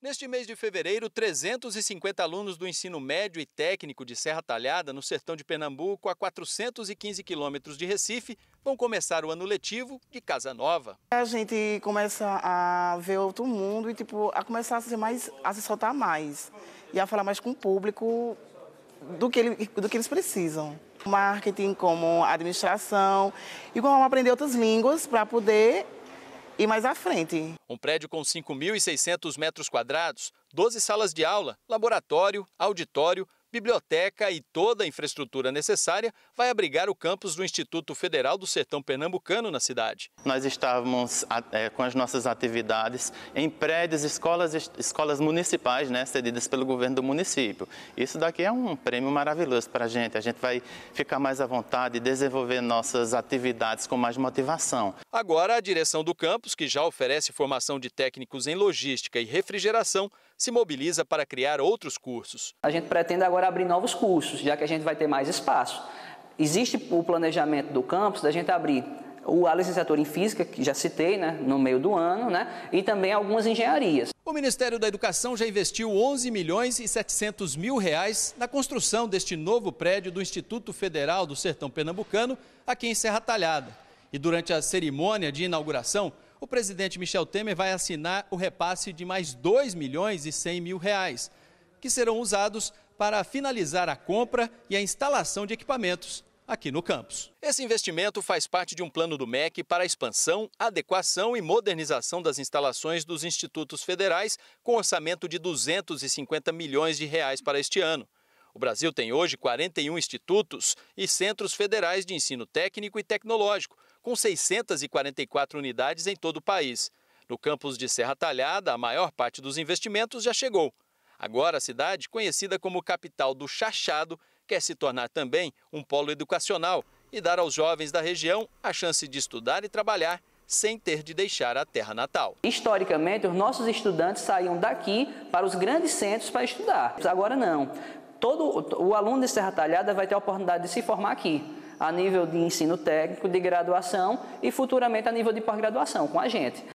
Neste mês de fevereiro, 350 alunos do ensino médio e técnico de Serra Talhada, no sertão de Pernambuco, a 415 quilômetros de Recife, vão começar o ano letivo de Casa Nova. A gente começa a ver outro mundo e tipo, a começar a, ser mais, a se soltar mais e a falar mais com o público do que, ele, do que eles precisam. Marketing, como administração, e como aprender outras línguas para poder e mais à frente. Um prédio com 5.600 metros quadrados, 12 salas de aula, laboratório, auditório, biblioteca e toda a infraestrutura necessária vai abrigar o campus do Instituto Federal do Sertão Pernambucano na cidade. Nós estávamos é, com as nossas atividades em prédios, escolas, escolas municipais, né, cedidas pelo governo do município. Isso daqui é um prêmio maravilhoso para a gente. A gente vai ficar mais à vontade e desenvolver nossas atividades com mais motivação. Agora, a direção do campus, que já oferece formação de técnicos em logística e refrigeração, se mobiliza para criar outros cursos. A gente pretende agora agora abrir novos cursos, já que a gente vai ter mais espaço. Existe o planejamento do campus da gente abrir o, a licenciatura em Física, que já citei, né, no meio do ano, né, e também algumas engenharias. O Ministério da Educação já investiu 11 milhões e 700 mil reais na construção deste novo prédio do Instituto Federal do Sertão Pernambucano, aqui em Serra Talhada. E durante a cerimônia de inauguração, o presidente Michel Temer vai assinar o repasse de mais 2 milhões e 100 mil reais, que serão usados para finalizar a compra e a instalação de equipamentos aqui no campus. Esse investimento faz parte de um plano do MEC para a expansão, adequação e modernização das instalações dos institutos federais, com orçamento de 250 milhões de reais para este ano. O Brasil tem hoje 41 institutos e centros federais de ensino técnico e tecnológico, com 644 unidades em todo o país. No campus de Serra Talhada, a maior parte dos investimentos já chegou. Agora, a cidade, conhecida como capital do Chachado, quer se tornar também um polo educacional e dar aos jovens da região a chance de estudar e trabalhar sem ter de deixar a terra natal. Historicamente, os nossos estudantes saíam daqui para os grandes centros para estudar. Agora não. Todo o aluno de Serra Talhada vai ter a oportunidade de se formar aqui, a nível de ensino técnico, de graduação e futuramente a nível de pós-graduação com a gente.